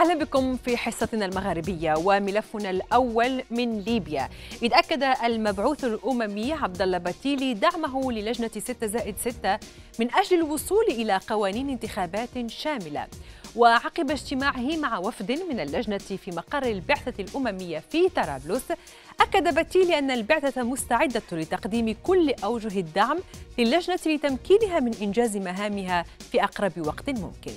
أهلا بكم في حصتنا المغاربية وملفنا الأول من ليبيا إذ أكد المبعوث الأممي عبد الله بتيلي دعمه للجنة 6 زائد 6 من أجل الوصول إلى قوانين انتخابات شاملة وعقب اجتماعه مع وفد من اللجنة في مقر البعثة الأممية في طرابلس أكد بتيلي أن البعثة مستعدة لتقديم كل أوجه الدعم للجنة لتمكينها من إنجاز مهامها في أقرب وقت ممكن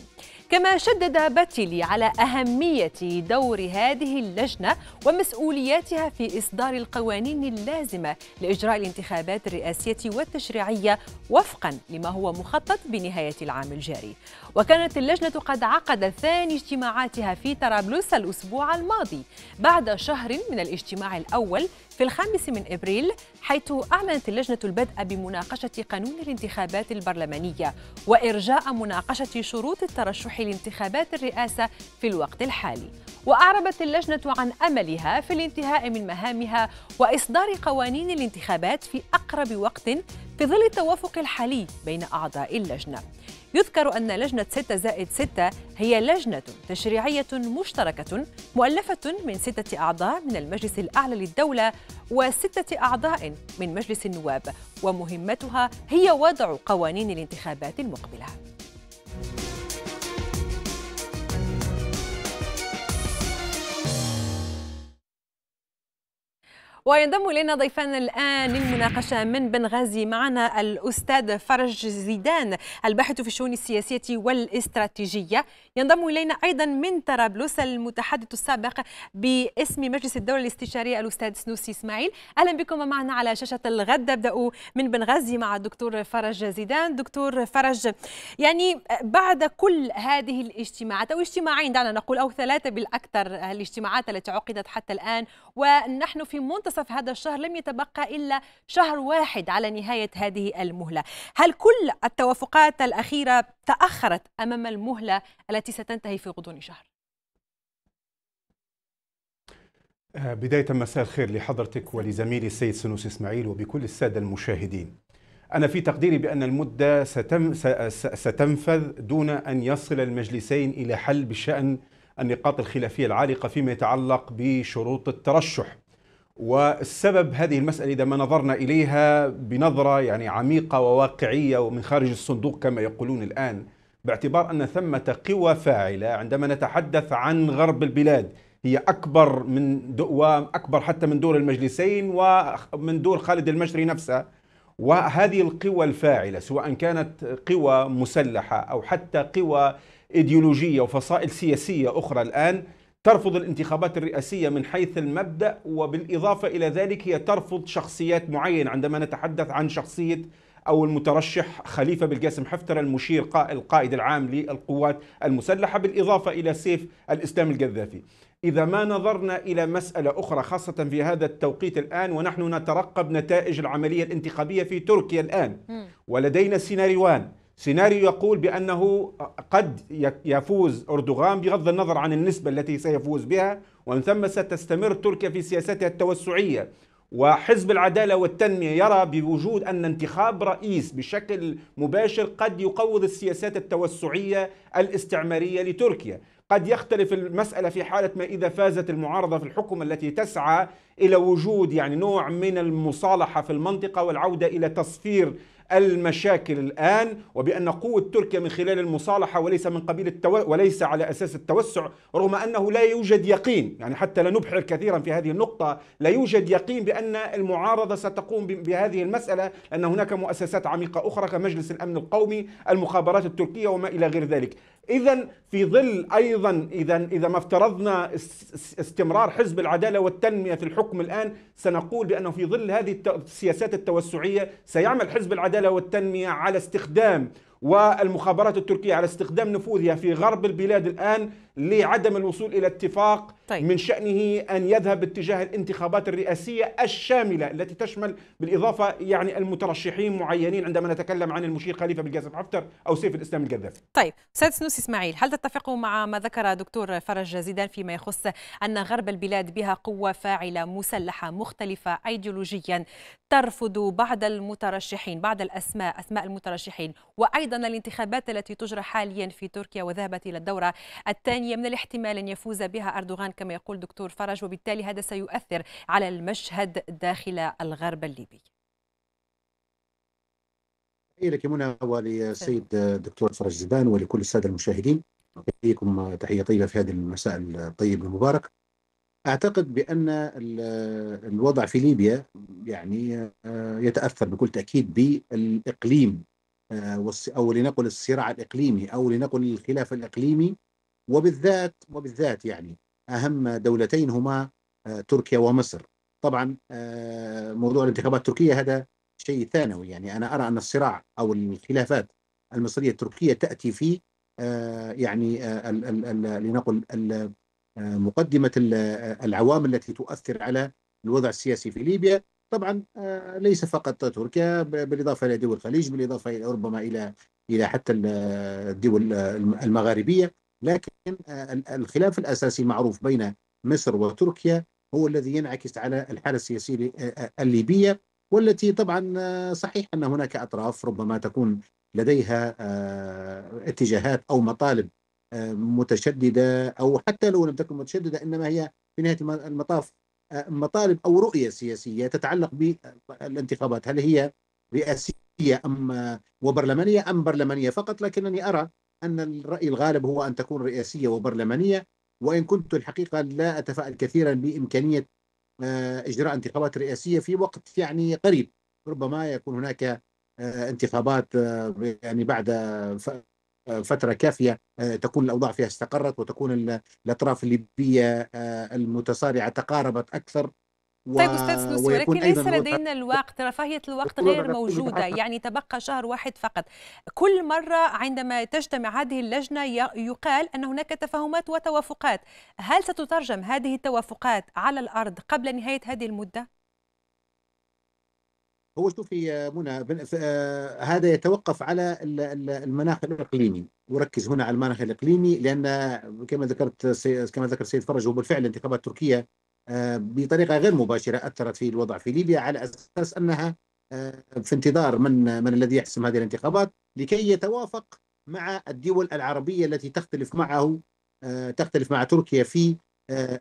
كما شدد باتيلي على أهمية دور هذه اللجنة ومسؤولياتها في إصدار القوانين اللازمة لإجراء الانتخابات الرئاسية والتشريعية وفقا لما هو مخطط بنهاية العام الجاري وكانت اللجنة قد عقدت ثاني اجتماعاتها في طرابلس الأسبوع الماضي بعد شهر من الاجتماع الأول في الخامس من إبريل حيث أعلنت اللجنة البدء بمناقشة قانون الانتخابات البرلمانية وإرجاء مناقشة شروط الترشح لانتخابات الرئاسة في الوقت الحالي وأعربت اللجنة عن أملها في الانتهاء من مهامها وإصدار قوانين الانتخابات في أقرب وقت في ظل التوافق الحالي بين أعضاء اللجنة يذكر أن لجنة 6 زائد 6 هي لجنة تشريعية مشتركة مؤلفة من ستة أعضاء من المجلس الأعلى للدولة وستة أعضاء من مجلس النواب ومهمتها هي وضع قوانين الانتخابات المقبلة وينضم الينا ضيفان الان للمناقشه من بنغازي معنا الاستاذ فرج زيدان الباحث في الشؤون السياسيه والاستراتيجيه ينضم الينا ايضا من طرابلس المتحدث السابق باسم مجلس الدوله الاستشاريه الاستاذ سنوسي اسماعيل اهلا بكم معنا على شاشه الغد ابدا من بنغازي مع الدكتور فرج زيدان دكتور فرج يعني بعد كل هذه الاجتماعات او اجتماعين دعنا نقول او ثلاثه بالاكثر الاجتماعات التي عقدت حتى الان ونحن في منتصف منتصف هذا الشهر لم يتبقى إلا شهر واحد على نهاية هذه المهلة هل كل التوافقات الأخيرة تأخرت أمام المهلة التي ستنتهي في غضون شهر؟ آه، بداية مساء الخير لحضرتك ولزميلي السيد سنوس إسماعيل وبكل السادة المشاهدين أنا في تقديري بأن المدة ستم ستنفذ دون أن يصل المجلسين إلى حل بشأن النقاط الخلافية العالقة فيما يتعلق بشروط الترشح والسبب هذه المسألة إذا ما نظرنا إليها بنظرة يعني عميقة وواقعية ومن خارج الصندوق كما يقولون الآن باعتبار أن ثمة قوى فاعلة عندما نتحدث عن غرب البلاد هي أكبر من وأكبر أكبر حتى من دور المجلسين ومن دور خالد المشري نفسه وهذه القوى الفاعلة سواء كانت قوى مسلحة أو حتى قوى إيديولوجية وفصائل سياسية أخرى الآن ترفض الانتخابات الرئاسية من حيث المبدأ وبالإضافة إلى ذلك هي ترفض شخصيات معينة عندما نتحدث عن شخصية أو المترشح خليفة بالقاسم حفتر المشير القائد العام للقوات المسلحة بالإضافة إلى سيف الإسلام القذافي إذا ما نظرنا إلى مسألة أخرى خاصة في هذا التوقيت الآن ونحن نترقب نتائج العملية الانتخابية في تركيا الآن ولدينا سيناريوان سيناريو يقول بأنه قد يفوز أردوغان بغض النظر عن النسبة التي سيفوز بها ومن ثم ستستمر تركيا في سياستها التوسعية وحزب العدالة والتنمية يرى بوجود أن انتخاب رئيس بشكل مباشر قد يقوض السياسات التوسعية الاستعمارية لتركيا قد يختلف المسألة في حالة ما إذا فازت المعارضة في الحكم التي تسعى إلى وجود يعني نوع من المصالحة في المنطقة والعودة إلى تصفير المشاكل الآن وبأن قوة تركيا من خلال المصالحة وليس من قبيل التو... وليس على أساس التوسع رغم أنه لا يوجد يقين يعني حتى لا نبحر كثيرا في هذه النقطة لا يوجد يقين بأن المعارضة ستقوم بهذه المسألة لأن هناك مؤسسات عميقة أخرى كمجلس الأمن القومي المخابرات التركية وما إلى غير ذلك إذا في ظل أيضا إذا إذا ما افترضنا استمرار حزب العدالة والتنمية في الحكم الآن سنقول بأنه في ظل هذه السياسات التوسعية سيعمل حزب العدالة والتنمية على استخدام والمخابرات التركية على استخدام نفوذها في غرب البلاد الآن لعدم الوصول إلى اتفاق طيب. من شأنه أن يذهب باتجاه الانتخابات الرئاسية الشاملة التي تشمل بالإضافة يعني المترشحين معينين عندما نتكلم عن المشير خليفة جاسم حفتر أو سيف الإسلام القذافي طيب سيد سنوسي إسماعيل هل تتفق مع ما ذكر دكتور فرج زيدان فيما يخص أن غرب البلاد بها قوة فاعلة مسلحة مختلفة أيديولوجيا ترفض بعض المترشحين بعض الأسماء أسماء المترشحين وأيضا الانتخابات التي تجرى حاليا في تركيا وذهبت إلى الدورة الثانية من الاحتمال أن يفوز بها أردوغان كما يقول دكتور فرج وبالتالي هذا سيؤثر على المشهد داخل الغرب الليبي تحيه لك منى وللسيد الدكتور فرج زبان ولكل الساده المشاهدين احييكم تحيه طيبه في هذا المساء الطيب المبارك اعتقد بان الوضع في ليبيا يعني آه، يتاثر بكل تاكيد بالاقليم آه، او لنقل الصراع الاقليمي او لنقل الخلاف الاقليمي وبالذات وبالذات يعني أهم دولتين هما آه، تركيا ومصر طبعا آه، موضوع الانتخابات التركية هذا شيء ثانوي يعني أنا أرى أن الصراع أو الخلافات المصرية التركية تأتي في آه، يعني لنقل مقدمة العوامل التي تؤثر على الوضع السياسي في ليبيا طبعا ليس فقط تركيا بالإضافة إلى دول الخليج بالإضافة ربما إلى إلى حتى الدول المغاربية لكن آه، الخلاف الأساسي المعروف بين مصر وتركيا هو الذي ينعكس على الحالة السياسية آه، آه، الليبية والتي طبعا صحيح أن هناك أطراف ربما تكون لديها اتجاهات أو مطالب متشددة أو حتى لو لم تكن متشددة إنما هي في نهاية المطاف مطالب أو رؤية سياسية تتعلق بالانتخابات هل هي رئاسية أم وبرلمانية أم برلمانية فقط لكنني أرى أن الرأي الغالب هو أن تكون رئاسية وبرلمانية وإن كنت الحقيقة لا أتفائل كثيرا بإمكانية آه، إجراء انتخابات رئاسية في وقت يعني قريب ربما يكون هناك آه، انتخابات آه، يعني بعد فترة كافية تكون الأوضاع فيها استقرت وتكون الأطراف الليبية المتصارعة تقاربت أكثر و... طيب استاذ سلوسي ولكن ليس لدينا الوقت رفاهيه الوقت غير موجوده يعني تبقى شهر واحد فقط كل مره عندما تجتمع هذه اللجنه يقال ان هناك تفاهمات وتوافقات هل ستترجم هذه التوافقات على الارض قبل نهايه هذه المده هو شوفي منى آه، هذا يتوقف على المناخ الاقليمي وركز هنا على المناخ الاقليمي لان كما ذكرت كما ذكر السيد فرج هو بالفعل انتخابات تركيا آه، بطريقه غير مباشره اثرت في الوضع في ليبيا على اساس انها آه، في انتظار من من الذي يحسم هذه الانتخابات لكي يتوافق مع الدول العربيه التي تختلف معه آه، تختلف مع تركيا في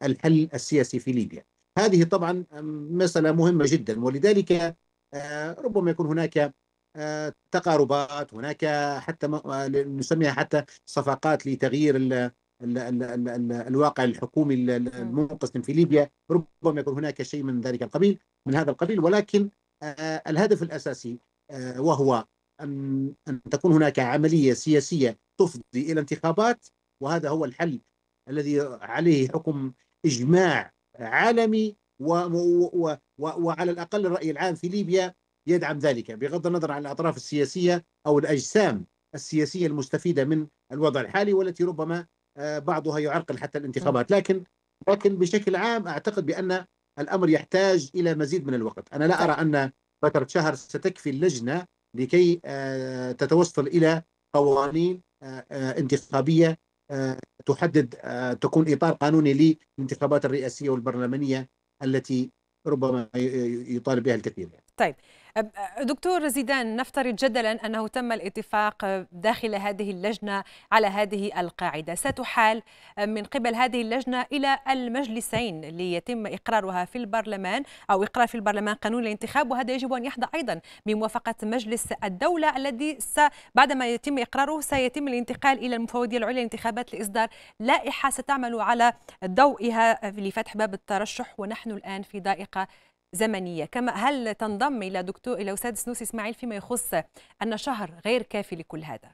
الحل السياسي في ليبيا. هذه طبعا مساله مهمه جدا ولذلك ربما يكون هناك تقاربات هناك حتى نسميها حتى صفقات لتغيير الـ الـ الـ الـ الواقع الحكومي نعم. المنقسم في ليبيا ربما يكون هناك شيء من ذلك القبيل من هذا القبيل ولكن آه، آه، الهدف الأساسي آه، وهو أن, أن تكون هناك عملية سياسية تفضي إلى انتخابات وهذا هو الحل الذي عليه حكم إجماع عالمي و و و وعلى الأقل الرأي العام في ليبيا يدعم ذلك بغض النظر عن الأطراف السياسية أو الأجسام السياسية المستفيدة من الوضع الحالي والتي ربما آه، بعضها يعرقل حتى الانتخابات لكن لكن بشكل عام اعتقد بان الامر يحتاج الى مزيد من الوقت انا لا ارى ان فتره شهر ستكفي اللجنه لكي آه، تتوصل الى قوانين آه، انتخابيه تحدد تكون اطار قانوني للانتخابات الرئاسيه والبرلمانيه التي ربما يطالب بها الكثير يعني. طيب دكتور زيدان نفترض جدلا أنه تم الاتفاق داخل هذه اللجنة على هذه القاعدة ستحال من قبل هذه اللجنة إلى المجلسين ليتم إقرارها في البرلمان أو إقرار في البرلمان قانون الانتخاب وهذا يجب أن يحظى أيضا بموافقة مجلس الدولة الذي بعدما يتم إقراره سيتم الانتقال إلى المفوضية العليا للانتخابات لإصدار لائحة ستعمل على ضوئها لفتح باب الترشح ونحن الآن في ضائقة زمنيه كما هل تنضم الى دكتور الى استاذ سنوسي اسماعيل فيما يخص ان شهر غير كافي لكل هذا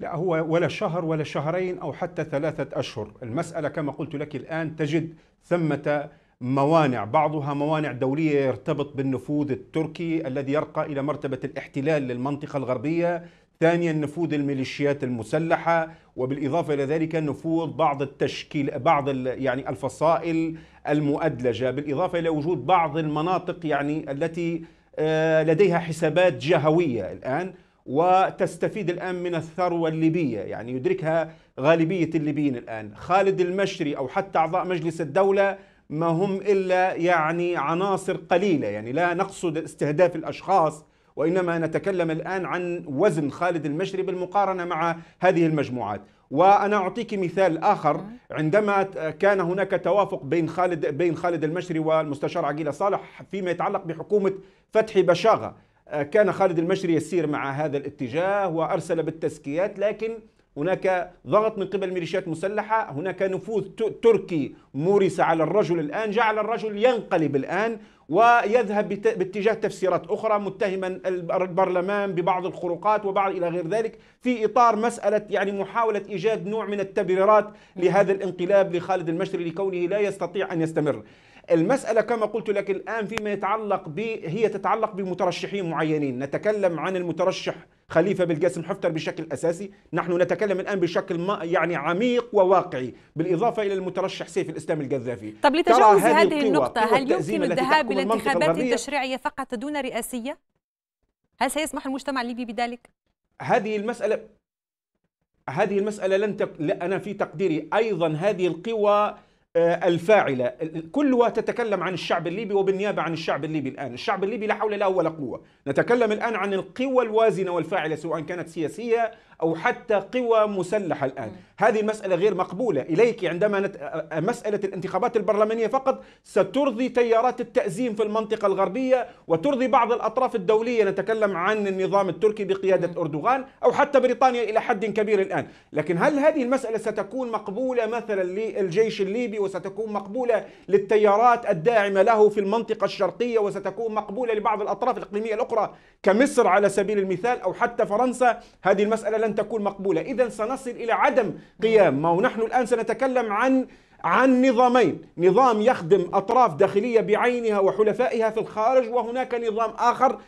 لا هو ولا شهر ولا شهرين او حتى ثلاثه اشهر المساله كما قلت لك الان تجد ثمه موانع بعضها موانع دوليه يرتبط بالنفوذ التركي الذي يرقى الى مرتبه الاحتلال للمنطقه الغربيه ثانيا نفوذ الميليشيات المسلحة وبالإضافة إلى ذلك نفوذ بعض التشكيل بعض يعني الفصائل المؤدلجة بالإضافة إلى وجود بعض المناطق يعني التي آه، لديها حسابات جهوية الآن وتستفيد الآن من الثروة الليبية يعني يدركها غالبية الليبيين الآن خالد المشري أو حتى أعضاء مجلس الدولة ما هم إلا يعني عناصر قليلة يعني لا نقصد استهداف الأشخاص وإنما نتكلم الآن عن وزن خالد المشري بالمقارنة مع هذه المجموعات وانا اعطيك مثال اخر عندما كان هناك توافق بين خالد بين خالد المشري والمستشار عقيله صالح فيما يتعلق بحكومه فتحي بشاغه آه، كان خالد المشري يسير مع هذا الاتجاه وارسل بالتزكيات لكن هناك ضغط من قبل ميليشيات مسلحه هناك نفوذ تركي مورس على الرجل الان جعل الرجل ينقلب الان ويذهب باتجاه تفسيرات أخرى متهما البرلمان ببعض الخروقات وبعض إلى غير ذلك في إطار مسألة يعني محاولة إيجاد نوع من التبريرات لهذا الانقلاب لخالد المشري لكونه لا يستطيع أن يستمر المسألة كما قلت لك الآن فيما يتعلق ب هي تتعلق بمترشحين معينين نتكلم عن المترشح خليفه بالقاسم حفتر بشكل اساسي نحن نتكلم الان بشكل ما يعني عميق وواقعي بالاضافه الى المترشح سيف الاسلام القذافي طب لتجاوز هذه, هذه النقطه هل يمكن الذهاب الى انتخابات تشريعيه فقط دون رئاسيه هل سيسمح المجتمع الليبي بذلك هذه المساله هذه المساله لن تك... انا في تقديري ايضا هذه القوى آه، الفاعلة كلها تتكلم عن الشعب الليبي وبالنيابة عن الشعب الليبي الآن الشعب الليبي لا حول له ولا قوة نتكلم الآن عن القوى الوازنة والفاعلة سواء كانت سياسية أو حتى قوى مسلحة الآن هذه مسألة غير مقبولة إليك عندما نت... مسألة الانتخابات البرلمانية فقط سترضي تيارات التأزيم في المنطقة الغربية وترضي بعض الأطراف الدولية نتكلم عن النظام التركي بقيادة أردوغان أو حتى بريطانيا إلى حد كبير الآن لكن هل هذه المسألة ستكون مقبولة مثلا للجيش الليبي وستكون مقبولة للتيارات الداعمة له في المنطقة الشرقية وستكون مقبولة لبعض الأطراف الإقليمية الأخرى كمصر على سبيل المثال أو حتى فرنسا هذه المسألة لن أن تكون مقبولة إذا سنصل إلى عدم قيام ما ونحن الآن سنتكلم عن عن نظامين نظام يخدم أطراف داخلية بعينها وحلفائها في الخارج وهناك نظام آخر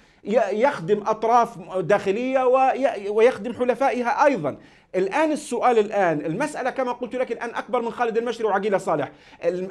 يخدم أطراف داخلية ويخدم حلفائها أيضا الآن السؤال الآن المسألة كما قلت لك الآن أكبر من خالد المشري وعقيلة صالح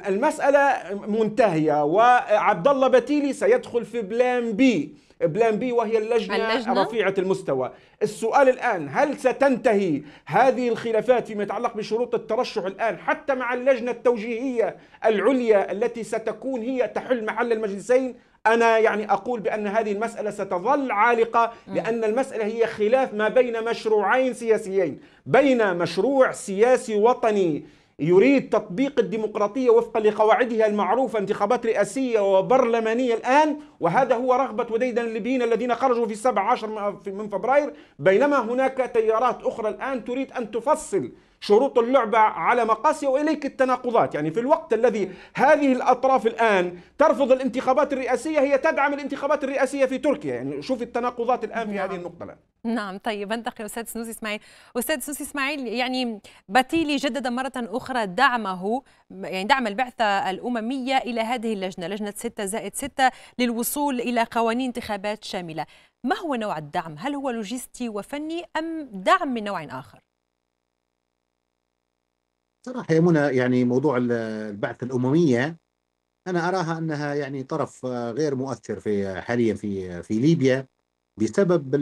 المسألة منتهية وعبد الله بتيلي سيدخل في بلان بي بلان بي وهي اللجنة, اللجنة رفيعة المستوى السؤال الآن هل ستنتهي هذه الخلافات فيما يتعلق بشروط الترشح الآن حتى مع اللجنة التوجيهية العليا التي ستكون هي تحل محل المجلسين أنا يعني أقول بأن هذه المسألة ستظل عالقة لأن المسألة هي خلاف ما بين مشروعين سياسيين بين مشروع سياسي وطني يريد تطبيق الديمقراطية وفقا لقواعدها المعروفة انتخابات رئاسية وبرلمانية الآن وهذا هو رغبة وديدن الليبيين الذين خرجوا في 17 من فبراير بينما هناك تيارات أخرى الآن تريد أن تفصل شروط اللعبة على مقاسها وإليك التناقضات يعني في الوقت الذي هذه الأطراف الآن ترفض الانتخابات الرئاسية هي تدعم الانتخابات الرئاسية في تركيا يعني شوف التناقضات الآن في هذه نعم. النقطة الآن نعم طيب انتقل أستاذ سنوسي إسماعيل أستاذ سنوسي إسماعيل يعني باتيلي جدد مرة أخرى دعمه يعني دعم البعثة الأممية إلى هذه اللجنة لجنة 6 زائد 6 للوصول إلى قوانين انتخابات شاملة ما هو نوع الدعم؟ هل هو لوجستي وفني أم دعم من نوع آخر؟ صراحة يا منى يعني موضوع البعثة الأممية أنا أراها أنها يعني طرف غير مؤثر في حاليا في في ليبيا بسبب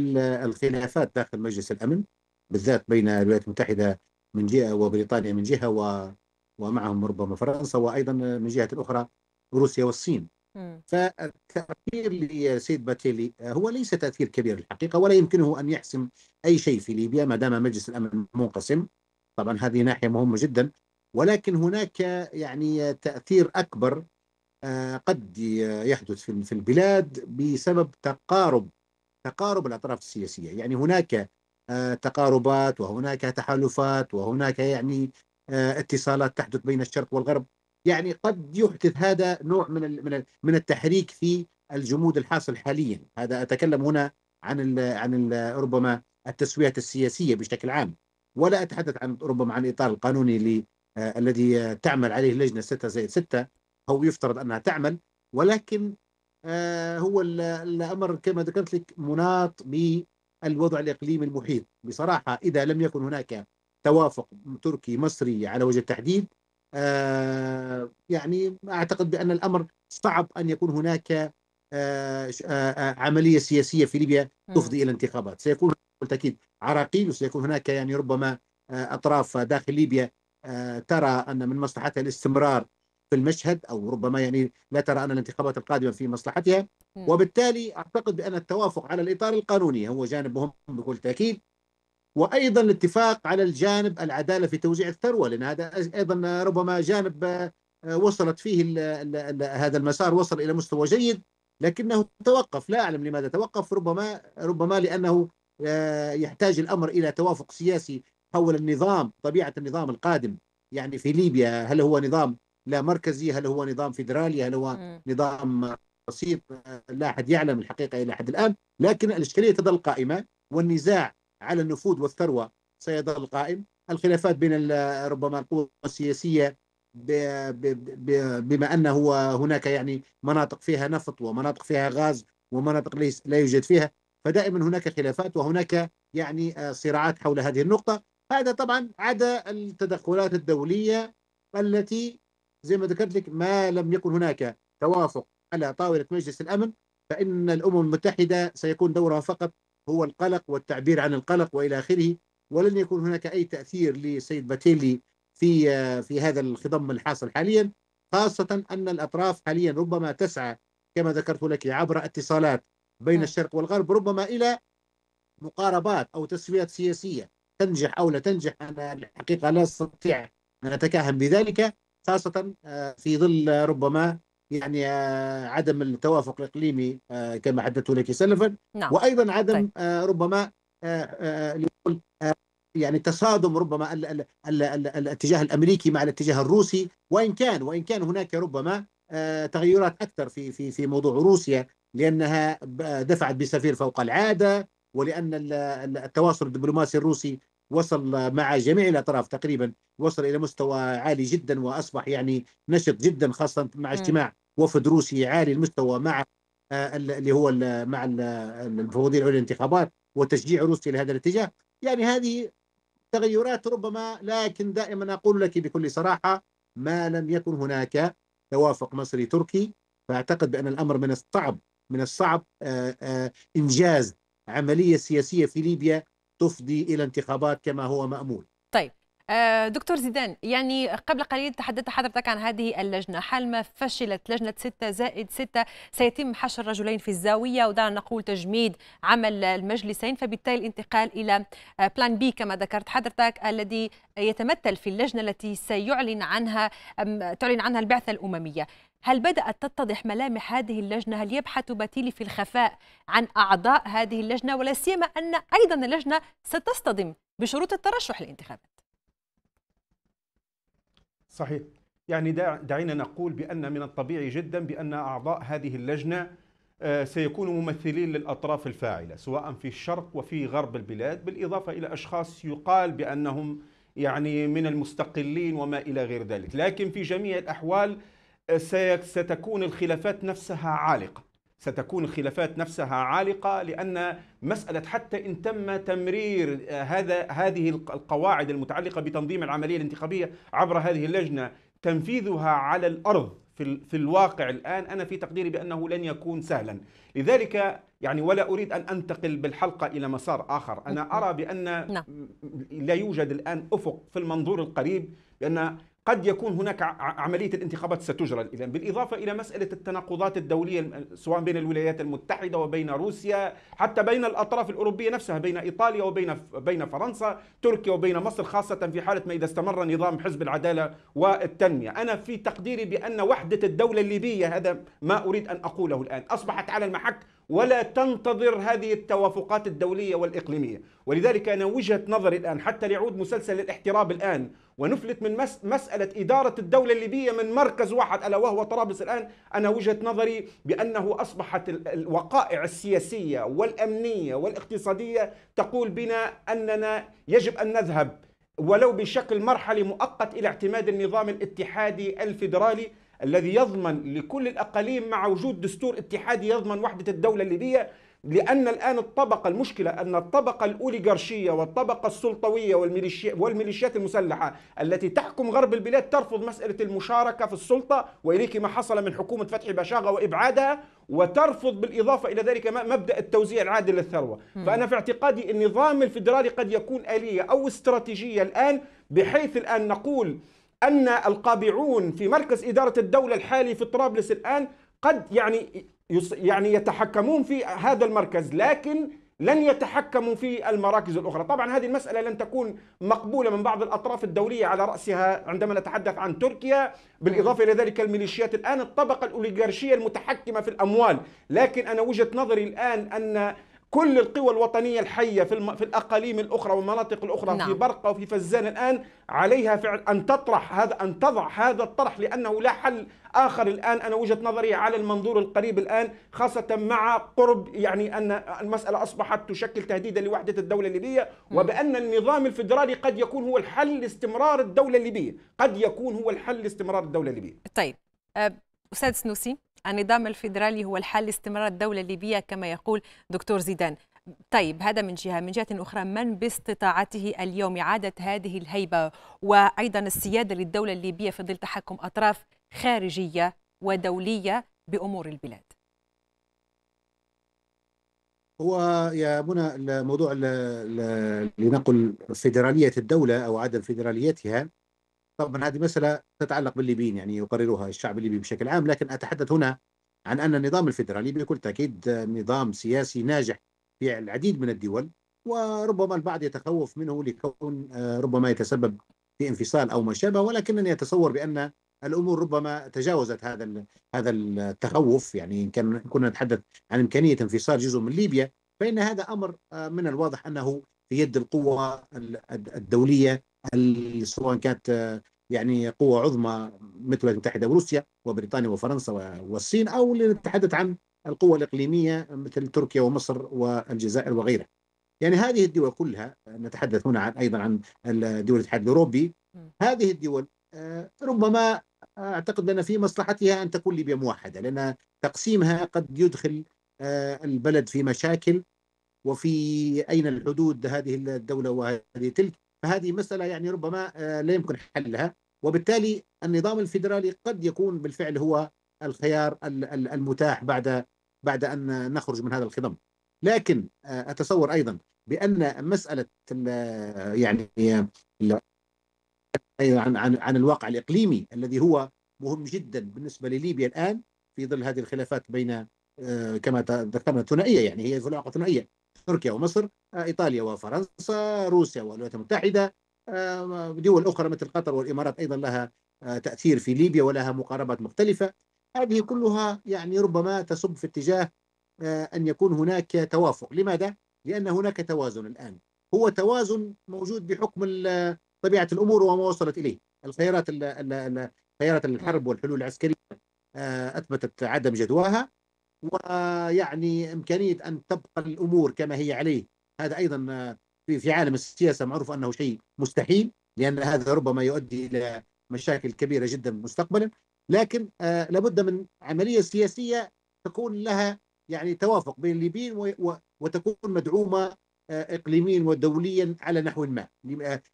الخلافات داخل مجلس الأمن بالذات بين الولايات المتحدة من جهة وبريطانيا من جهة و ومعهم ربما فرنسا وأيضا من جهة أخرى روسيا والصين فالتأثير لسيد باتيلي هو ليس تأثير كبير الحقيقة ولا يمكنه أن يحسم أي شيء في ليبيا ما دام مجلس الأمن منقسم طبعا هذه ناحية مهمة جدا ولكن هناك يعني تأثير أكبر آه، قد يحدث في البلاد بسبب تقارب تقارب الأطراف السياسية يعني هناك آه، تقاربات وهناك تحالفات وهناك يعني آه، اتصالات تحدث بين الشرق والغرب يعني قد يحدث هذا نوع من من من التحريك في الجمود الحاصل حاليا هذا اتكلم هنا عن الـ عن الـ ربما التسويات السياسيه بشكل عام ولا أتحدث عن ربما عن الإطار القانوني آه الذي تعمل عليه اللجنه 6 زائد 6 أو يفترض أنها تعمل ولكن آه، هو الأمر كما ذكرت لك مناط بالوضع الإقليمي المحيط بصراحة إذا لم يكن هناك توافق تركي مصري على وجه التحديد آه، يعني أعتقد بأن الأمر صعب أن يكون هناك آه، عملية سياسية في ليبيا تفضي إلى انتخابات سيكون بالتأكيد عراقيل وسيكون هناك يعني ربما آه، أطراف داخل ليبيا آه، ترى أن من مصلحتها الاستمرار في المشهد أو ربما يعني لا ترى أن الانتخابات القادمة في مصلحتها وبالتالي أعتقد بأن التوافق على الإطار القانوني هو جانب مهم بكل تأكيد وايضا الاتفاق على الجانب العداله في توزيع الثروه لان هذا ايضا ربما جانب آه، وصلت فيه الـ الـ الـ هذا المسار وصل الى مستوى جيد لكنه توقف لا اعلم لماذا توقف ربما ربما لانه آه، يحتاج الأمر إلى توافق سياسي حول النظام طبيعة النظام القادم يعني في ليبيا هل هو نظام لا مركزي هل هو نظام فيدرالي هل هو نظام بسيط آه، لا أحد يعلم الحقيقة إلى حد الآن لكن الإشكالية تظل قائمة والنزاع على النفوذ والثروة سيظل قائم الخلافات بين ربما القوى السياسية بما أنه هناك يعني مناطق فيها نفط ومناطق فيها غاز ومناطق لا يوجد فيها فدائما هناك خلافات وهناك يعني آه، صراعات حول هذه النقطة هذا طبعا عدا التدخلات الدولية التي زي ما ذكرت لك ما لم يكن هناك توافق على طاولة مجلس الأمن فإن الأمم المتحدة سيكون دورها فقط هو القلق والتعبير عن القلق والى اخره ولن يكون هناك اي تاثير لسيد باتيلي في آه، في هذا الخضم الحاصل حاليا خاصه ان الاطراف حاليا ربما تسعى كما ذكرت لك عبر اتصالات بين نعم. الشرق والغرب ربما إلى مقاربات أو تسويات سياسية تنجح أو لا تنجح أنا الحقيقة لا أستطيع أن أتكهن بذلك خاصة آه، في ظل ربما يعني آه، عدم التوافق الإقليمي آه، كما حدثت لك سلفا نعم. وأيضا عدم طيب. ربما يعني تصادم ربما الاتجاه الامريكي مع الاتجاه الروسي وان كان وان كان هناك ربما تغيرات اكثر في في في موضوع روسيا لأنها دفعت بسفير فوق العادة ولأن التواصل الدبلوماسي الروسي وصل مع جميع الأطراف تقريبا وصل إلى مستوى عالي جدا وأصبح يعني نشط جدا خاصة مع اجتماع وفد روسي عالي المستوى مع آه، اللي هو مع المفوضية العليا للانتخابات وتشجيع روسيا لهذا الاتجاه يعني هذه تغيرات ربما لكن دائما أقول لك بكل صراحة ما لم يكن هناك توافق مصري تركي فأعتقد بأن الأمر من الصعب من الصعب آه، آه، إنجاز عملية سياسية في ليبيا تفضي إلى انتخابات كما هو مأمول طيب آه، دكتور زيدان يعني قبل قليل تحدثت حضرتك عن هذه اللجنة حال ما فشلت لجنة 6 زائد 6 سيتم حشر رجلين في الزاوية ودعنا نقول تجميد عمل المجلسين فبالتالي الانتقال إلى بلان آه، بي كما ذكرت حضرتك الذي يتمثل في اللجنة التي سيعلن عنها تعلن عنها البعثة الأممية هل بدأت تتضح ملامح هذه اللجنة؟ هل يبحث باتيلي في الخفاء عن أعضاء هذه اللجنة؟ ولا سيما أن أيضا اللجنة ستصطدم بشروط الترشح للانتخابات. صحيح يعني دعينا نقول بأن من الطبيعي جدا بأن أعضاء هذه اللجنة آه، سيكونوا ممثلين للأطراف الفاعلة سواء في الشرق وفي غرب البلاد بالإضافة إلى أشخاص يقال بأنهم يعني من المستقلين وما إلى غير ذلك لكن في جميع الأحوال آه، ستكون الخلافات نفسها عالقة ستكون الخلافات نفسها عالقه لان مساله حتى ان تم تمرير آه، هذا هذه القواعد المتعلقه بتنظيم العمليه الانتخابيه عبر هذه اللجنه تنفيذها على الارض في في الواقع الان انا في تقديري بانه لن يكون سهلا لذلك يعني ولا اريد ان انتقل بالحلقه الى مسار اخر انا نعم. ارى بان نعم. لا يوجد الان افق في المنظور القريب بان قد يكون هناك عملية الانتخابات ستجرى إذن بالإضافة إلى مسألة التناقضات الدولية سواء بين الولايات المتحدة وبين روسيا حتى بين الأطراف الأوروبية نفسها بين إيطاليا وبين بين فرنسا تركيا وبين مصر خاصة في حالة ما إذا استمر نظام حزب العدالة والتنمية أنا في تقديري بأن وحدة الدولة الليبية هذا ما أريد أن أقوله الآن أصبحت على المحك ولا تنتظر هذه التوافقات الدولية والإقليمية ولذلك أنا وجهة نظري الآن حتى ليعود مسلسل الاحتراب الآن ونفلت من مسألة إدارة الدولة الليبية من مركز واحد ألا وهو طرابلس الآن أنا وجهة نظري بأنه أصبحت الوقائع السياسية والأمنية والاقتصادية تقول بنا أننا يجب أن نذهب ولو بشكل مرحلي مؤقت إلى اعتماد النظام الاتحادي الفيدرالي الذي يضمن لكل الأقاليم مع وجود دستور اتحادي يضمن وحدة الدولة الليبية لأن الآن الطبقة المشكلة أن الطبقة الأوليغارشية والطبقة السلطوية والميليشيات المسلحة التي تحكم غرب البلاد ترفض مسألة المشاركة في السلطة وإليك ما حصل من حكومة فتحي بشاغة وإبعادها وترفض بالإضافة إلى ذلك مبدأ التوزيع العادل للثروة فأنا في اعتقادي النظام الفدرالي قد يكون آلية أو استراتيجية الآن بحيث الآن نقول أن القابعون في مركز إدارة الدولة الحالي في طرابلس الآن قد يعني يعني يتحكمون في هذا المركز لكن لن يتحكموا في المراكز الأخرى طبعا هذه المسألة لن تكون مقبولة من بعض الأطراف الدولية على رأسها عندما نتحدث عن تركيا بالإضافة إلى ذلك الميليشيات الآن الطبقة الأوليغارشية المتحكمة في الأموال لكن أنا وجهة نظري الآن أن كل القوى الوطنية الحية في, الم... في الأقاليم الأخرى والمناطق الأخرى نعم. في برقة وفي فزان الآن عليها فعل أن تطرح هذا أن تضع هذا الطرح لأنه لا حل آخر الآن أنا وجهة نظري على المنظور القريب الآن خاصة مع قرب يعني أن المسألة أصبحت تشكل تهديدا لوحدة الدولة الليبية وبأن النظام الفدرالي قد يكون هو الحل لاستمرار الدولة الليبية قد يكون هو الحل لاستمرار الدولة الليبية طيب أستاذ سنوسي النظام الفيدرالي هو الحل لاستمرار الدولة الليبية كما يقول دكتور زيدان طيب هذا من جهة من جهة أخرى من باستطاعته اليوم إعادة هذه الهيبة وأيضا السيادة للدولة الليبية في ظل تحكم أطراف خارجية ودولية بأمور البلاد هو يا منى الموضوع لنقل فيدرالية الدولة أو عدم فيدراليتها طبعا هذه مسألة تتعلق بالليبيين يعني يقررها الشعب الليبي بشكل عام لكن أتحدث هنا عن أن النظام الفيدرالي بكل تأكيد نظام سياسي ناجح في العديد من الدول وربما البعض يتخوف منه لكون آه، ربما يتسبب في انفصال أو ما شابه ولكنني أتصور بأن الامور ربما تجاوزت هذا هذا التخوف يعني ان كان كنا نتحدث عن امكانيه انفصال جزء من ليبيا فان هذا امر آه، من الواضح انه في يد القوى الدوليه هل سواء كانت يعني قوة عظمى مثل الولايات المتحدة وروسيا وبريطانيا وفرنسا والصين أو لنتحدث عن القوة الإقليمية مثل تركيا ومصر والجزائر وغيرها يعني هذه الدول كلها نتحدث هنا عن أيضا عن دول الاتحاد الأوروبي هذه الدول آه، ربما آه، أعتقد أن في مصلحتها أن تكون ليبيا موحدة لأن تقسيمها قد يدخل آه، البلد في مشاكل وفي أين الحدود هذه الدولة وهذه تلك فهذه مسألة يعني ربما آه، لا يمكن حلها وبالتالي النظام الفيدرالي قد يكون بالفعل هو الخيار المتاح بعد بعد أن نخرج من هذا الخضم لكن آه، أتصور أيضا بأن مسألة يعني عن عن عن الواقع الإقليمي الذي هو مهم جدا بالنسبة لليبيا الآن في ظل هذه الخلافات بين آه، كما ذكرنا ثنائية يعني هي علاقة ثنائية تركيا ومصر آه، إيطاليا وفرنسا روسيا والولايات المتحدة آه، دول أخرى مثل قطر والإمارات أيضا لها آه، تأثير في ليبيا ولها مقاربات مختلفة هذه كلها يعني ربما تصب في اتجاه أن يكون هناك توافق لماذا؟ لأن هناك توازن الآن هو توازن موجود بحكم طبيعة الأمور وما وصلت إليه الخيارات خيارات الحرب والحلول العسكرية أثبتت عدم جدواها ويعني إمكانية أن تبقى الأمور كما هي عليه هذا أيضا آه، في عالم السياسة معروف أنه شيء مستحيل لأن هذا ربما يؤدي إلى مشاكل كبيرة جدا مستقبلا لكن آه، لابد من عملية سياسية تكون لها يعني توافق بين الليبيين وتكون مدعومة آه، إقليميا ودوليا على نحو ما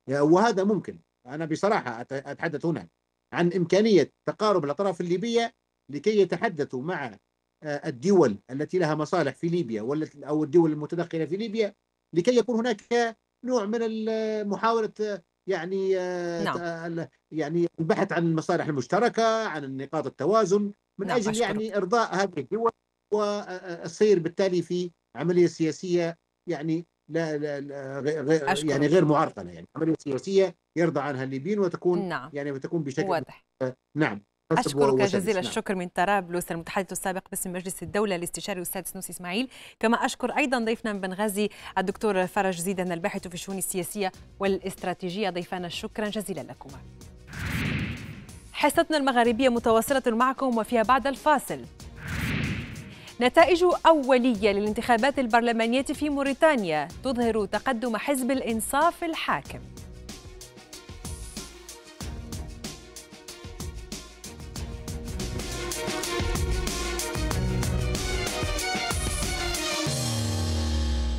وهذا ممكن أنا بصراحة أتحدث هنا عن إمكانية تقارب الأطراف الليبية لكي يتحدثوا مع آه، الدول التي لها مصالح في ليبيا او الدول المتدخله في ليبيا لكي يكون هناك نوع من محاوله يعني آه، نعم. يعني البحث عن المصالح المشتركه عن نقاط التوازن من نعم اجل أشكر. يعني ارضاء هذه الدول والسير آه، بالتالي في عمليه سياسيه يعني لا لا, لا غير أشكر. يعني غير معرقله يعني عمليه سياسيه يرضى عنها الليبيين وتكون نعم. يعني وتكون بشكل واضح نعم أشكرك جزيل نعم. الشكر من طرابلس المتحدث السابق باسم مجلس الدولة الاستشاري الأستاذ نوسي إسماعيل كما أشكر أيضا ضيفنا من بنغازي الدكتور فرج زيدان الباحث في الشؤون السياسية والاستراتيجية ضيفانا شكرا جزيلا لكما حصتنا المغاربية متواصلة معكم وفيها بعد الفاصل نتائج أولية للانتخابات البرلمانية في موريتانيا تظهر تقدم حزب الإنصاف الحاكم